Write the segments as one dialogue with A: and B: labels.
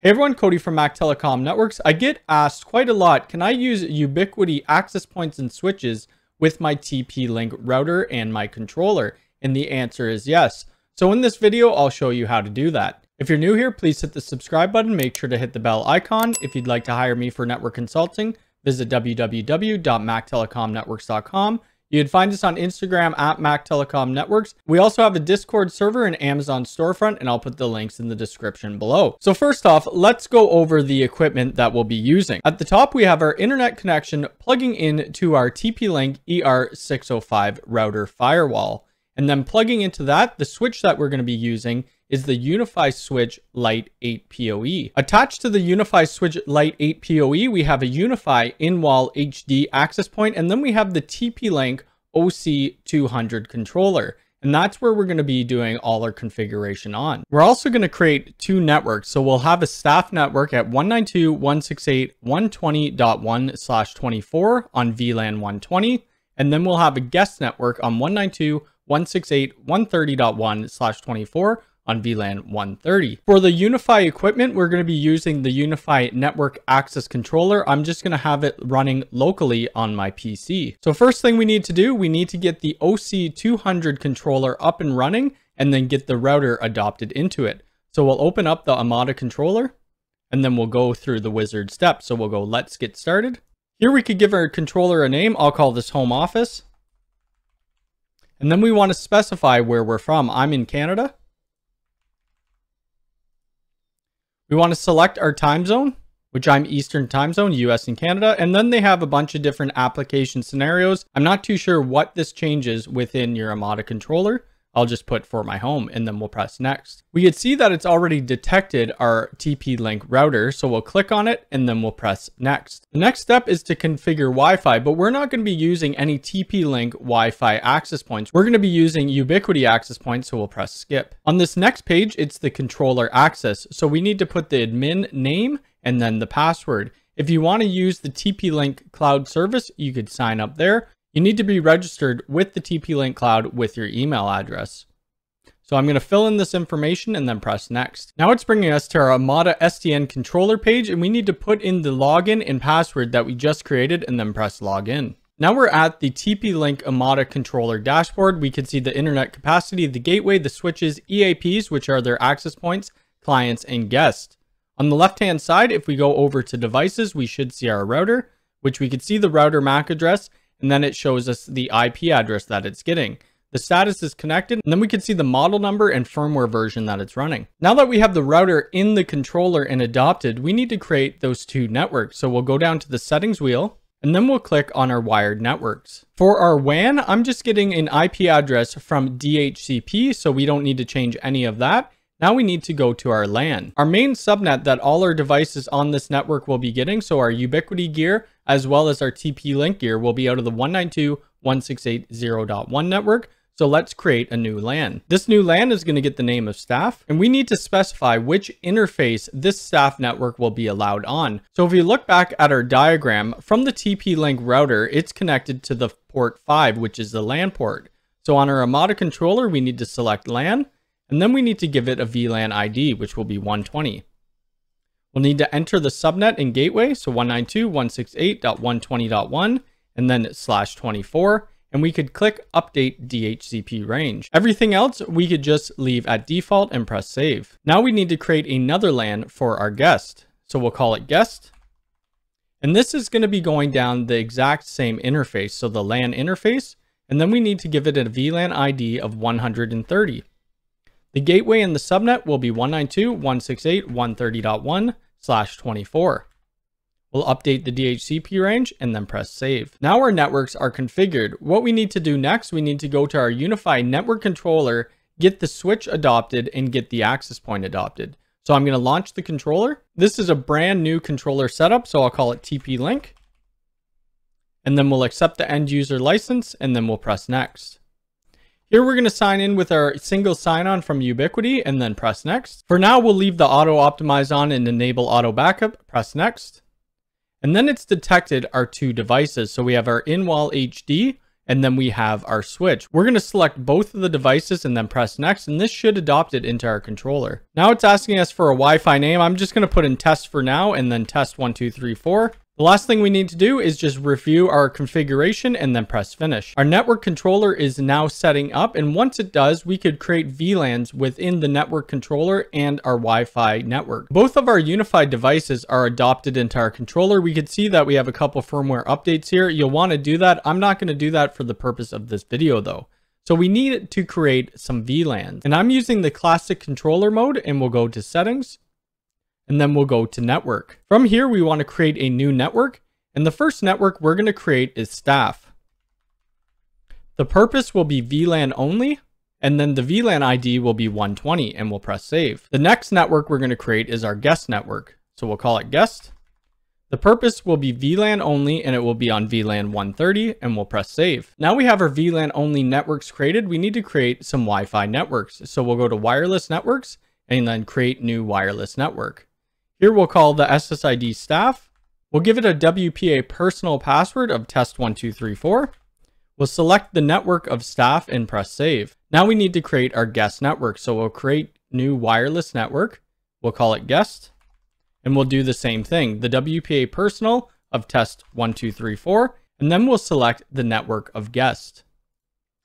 A: Hey everyone, Cody from Mac Telecom Networks. I get asked quite a lot, can I use Ubiquity access points and switches with my TP-Link router and my controller? And the answer is yes. So in this video, I'll show you how to do that. If you're new here, please hit the subscribe button. Make sure to hit the bell icon. If you'd like to hire me for network consulting, visit www.mactelecomnetworks.com you can find us on Instagram at Mac Telecom Networks. We also have a Discord server and Amazon storefront, and I'll put the links in the description below. So first off, let's go over the equipment that we'll be using. At the top, we have our internet connection plugging in to our TP-Link ER605 router firewall. And then plugging into that, the switch that we're going to be using is the Unify Switch Lite 8 PoE. Attached to the Unify Switch Lite 8 PoE, we have a Unify in-wall HD access point, and then we have the TP-Link OC200 controller. And that's where we're going to be doing all our configuration on. We're also going to create two networks. So we'll have a staff network at 192.168.120.1 slash 24 on VLAN 120. And then we'll have a guest network on 192.168.130.1 slash 24 on VLAN 130. For the Unify equipment, we're going to be using the Unify Network Access Controller. I'm just going to have it running locally on my PC. So first thing we need to do, we need to get the OC200 controller up and running and then get the router adopted into it. So we'll open up the Amada controller and then we'll go through the wizard steps. So we'll go, let's get started. Here we could give our controller a name. I'll call this home office. And then we want to specify where we're from. I'm in Canada. We want to select our time zone, which I'm Eastern time zone, US and Canada. And then they have a bunch of different application scenarios. I'm not too sure what this changes within your Amada controller. I'll just put for my home and then we'll press next. We could see that it's already detected our TP-Link router, so we'll click on it and then we'll press next. The next step is to configure Wi-Fi, but we're not going to be using any TP-Link Wi-Fi access points. We're going to be using Ubiquity access points, so we'll press skip. On this next page, it's the controller access, so we need to put the admin name and then the password. If you want to use the TP-Link cloud service, you could sign up there you need to be registered with the TP-Link Cloud with your email address. So I'm going to fill in this information and then press next. Now it's bringing us to our Amada SDN controller page and we need to put in the login and password that we just created and then press login. Now we're at the TP-Link Amada controller dashboard. We can see the internet capacity, the gateway, the switches, EAPs, which are their access points, clients, and guests. On the left-hand side, if we go over to devices, we should see our router, which we could see the router MAC address and then it shows us the IP address that it's getting. The status is connected, and then we can see the model number and firmware version that it's running. Now that we have the router in the controller and adopted, we need to create those two networks. So we'll go down to the settings wheel, and then we'll click on our wired networks. For our WAN, I'm just getting an IP address from DHCP, so we don't need to change any of that. Now we need to go to our LAN. Our main subnet that all our devices on this network will be getting, so our Ubiquity gear as well as our TP-Link gear will be out of the 192.168.0.1 network. So let's create a new LAN. This new LAN is going to get the name of staff, and we need to specify which interface this staff network will be allowed on. So if you look back at our diagram, from the TP-Link router, it's connected to the port 5, which is the LAN port. So on our Amada controller, we need to select LAN, and then we need to give it a VLAN ID, which will be 120. We'll need to enter the subnet and gateway, so 192.168.120.1, and then slash 24, and we could click update DHCP range. Everything else we could just leave at default and press save. Now we need to create another LAN for our guest. So we'll call it guest. And this is gonna be going down the exact same interface, so the LAN interface, and then we need to give it a VLAN ID of 130. The gateway and the subnet will be 192.168.130.1 slash 24. We'll update the DHCP range and then press save. Now our networks are configured. What we need to do next, we need to go to our Unify network controller, get the switch adopted and get the access point adopted. So I'm gonna launch the controller. This is a brand new controller setup, so I'll call it TP-Link. And then we'll accept the end user license and then we'll press next. Here we're going to sign in with our single sign-on from Ubiquity and then press next. For now, we'll leave the auto optimize on and enable auto backup, press next. And then it's detected our two devices. So we have our in-wall HD and then we have our switch. We're gonna select both of the devices and then press next, and this should adopt it into our controller. Now it's asking us for a Wi-Fi name. I'm just gonna put in test for now and then test one, two, three, four. The last thing we need to do is just review our configuration and then press finish. Our network controller is now setting up and once it does, we could create VLANs within the network controller and our Wi-Fi network. Both of our unified devices are adopted into our controller. We could see that we have a couple firmware updates here. You'll want to do that. I'm not going to do that for the purpose of this video though. So we need to create some VLANs and I'm using the classic controller mode and we'll go to settings and then we'll go to network. From here, we want to create a new network. And the first network we're going to create is staff. The purpose will be VLAN only, and then the VLAN ID will be 120 and we'll press save. The next network we're going to create is our guest network. So we'll call it guest. The purpose will be VLAN only and it will be on VLAN 130 and we'll press save. Now we have our VLAN only networks created. We need to create some Wi-Fi networks. So we'll go to wireless networks and then create new wireless network. Here we'll call the SSID staff. We'll give it a WPA personal password of test1234. We'll select the network of staff and press save. Now we need to create our guest network. So we'll create new wireless network. We'll call it guest. And we'll do the same thing. The WPA personal of test1234. And then we'll select the network of guest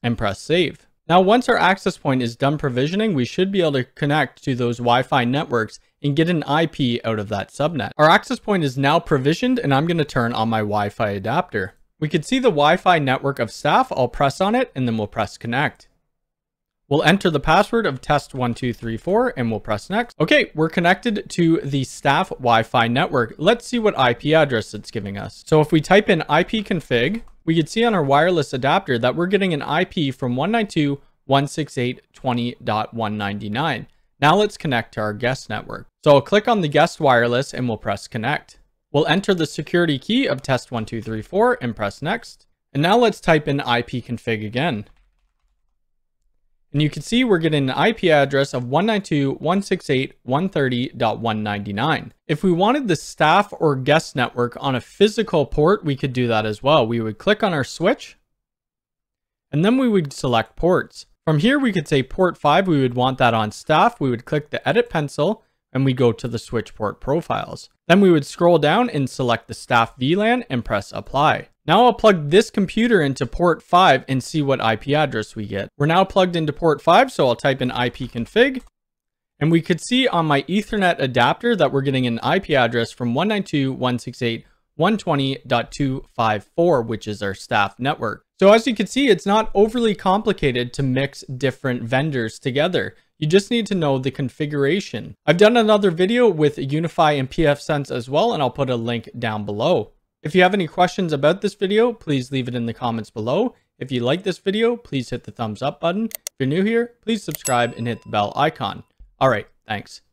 A: and press save. Now, once our access point is done provisioning, we should be able to connect to those Wi-Fi networks and get an IP out of that subnet. Our access point is now provisioned and I'm gonna turn on my Wi-Fi adapter. We can see the Wi-Fi network of staff. I'll press on it and then we'll press connect. We'll enter the password of test1234 and we'll press next. Okay, we're connected to the staff Wi-Fi network. Let's see what IP address it's giving us. So if we type in ipconfig we could see on our wireless adapter that we're getting an IP from 192.168.20.199. Now let's connect to our guest network. So I'll click on the guest wireless and we'll press connect. We'll enter the security key of test1234 and press next. And now let's type in ipconfig again. And you can see we're getting an IP address of 192.168.130.199. If we wanted the staff or guest network on a physical port, we could do that as well. We would click on our switch and then we would select ports. From here, we could say port five, we would want that on staff. We would click the edit pencil and we go to the switch port profiles. Then we would scroll down and select the staff VLAN and press apply. Now I'll plug this computer into port 5 and see what IP address we get. We're now plugged into port 5, so I'll type in ipconfig, and we could see on my ethernet adapter that we're getting an IP address from 192.168.120.254, which is our staff network. So as you can see, it's not overly complicated to mix different vendors together. You just need to know the configuration. I've done another video with Unify and pfSense as well, and I'll put a link down below. If you have any questions about this video, please leave it in the comments below. If you like this video, please hit the thumbs up button. If you're new here, please subscribe and hit the bell icon. All right, thanks.